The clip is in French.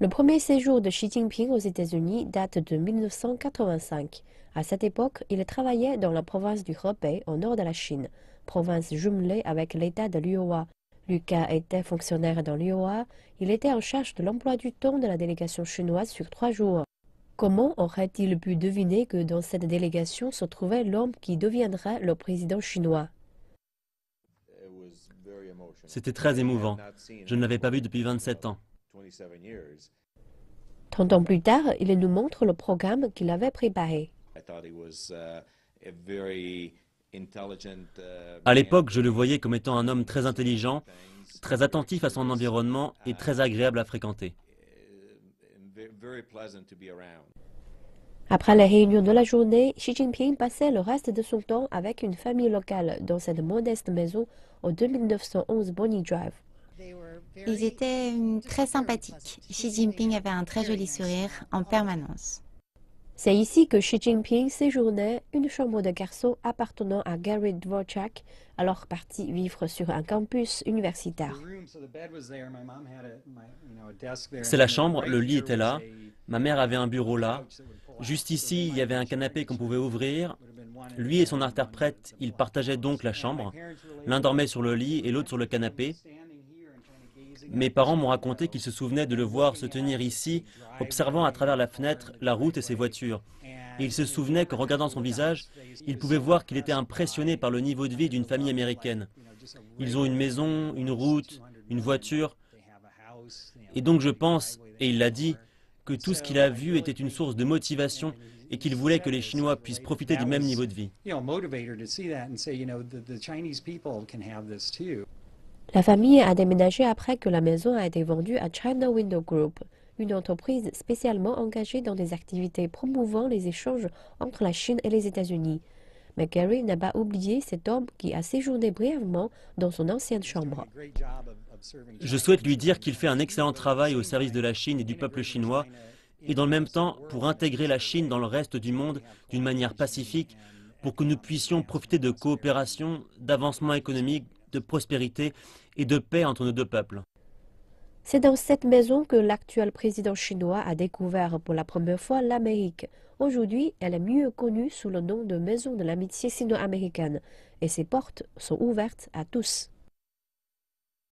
Le premier séjour de Xi Jinping aux États-Unis date de 1985. À cette époque, il travaillait dans la province du Hebei, au nord de la Chine, province jumelée avec l'État de l'Iowa. Lucas était fonctionnaire dans l'Iowa. Il était en charge de l'emploi du temps de la délégation chinoise sur trois jours. Comment aurait-il pu deviner que dans cette délégation se trouvait l'homme qui deviendrait le président chinois C'était très émouvant. Je ne l'avais pas vu depuis 27 ans trente ans plus tard, il nous montre le programme qu'il avait préparé. Uh, uh, à l'époque, je le voyais comme étant un homme très intelligent, très attentif à son environnement et très agréable à fréquenter. Après la réunion de la journée, Xi Jinping passait le reste de son temps avec une famille locale dans cette modeste maison au 2911 Bonnie Drive. Ils étaient très sympathiques. Xi Jinping avait un très joli sourire en permanence. C'est ici que Xi Jinping séjournait une chambre de garçon appartenant à Gary Dvorak, alors parti vivre sur un campus universitaire. C'est la chambre, le lit était là, ma mère avait un bureau là. Juste ici, il y avait un canapé qu'on pouvait ouvrir. Lui et son interprète, ils partageaient donc la chambre. L'un dormait sur le lit et l'autre sur le canapé. Mes parents m'ont raconté qu'ils se souvenaient de le voir se tenir ici, observant à travers la fenêtre la route et ses voitures. Et ils se souvenaient qu'en regardant son visage, ils pouvaient voir qu'il était impressionné par le niveau de vie d'une famille américaine. Ils ont une maison, une route, une voiture. Et donc je pense, et il l'a dit, que tout ce qu'il a vu était une source de motivation et qu'il voulait que les Chinois puissent profiter du même niveau de vie. La famille a déménagé après que la maison a été vendue à China Window Group, une entreprise spécialement engagée dans des activités promouvant les échanges entre la Chine et les États-Unis. Mais Gary n'a pas oublié cet homme qui a séjourné brièvement dans son ancienne chambre. Je souhaite lui dire qu'il fait un excellent travail au service de la Chine et du peuple chinois, et dans le même temps pour intégrer la Chine dans le reste du monde d'une manière pacifique, pour que nous puissions profiter de coopération, d'avancement économique, de prospérité et de paix entre nos deux peuples. C'est dans cette maison que l'actuel président chinois a découvert pour la première fois l'Amérique. Aujourd'hui, elle est mieux connue sous le nom de Maison de l'amitié sino-américaine et ses portes sont ouvertes à tous.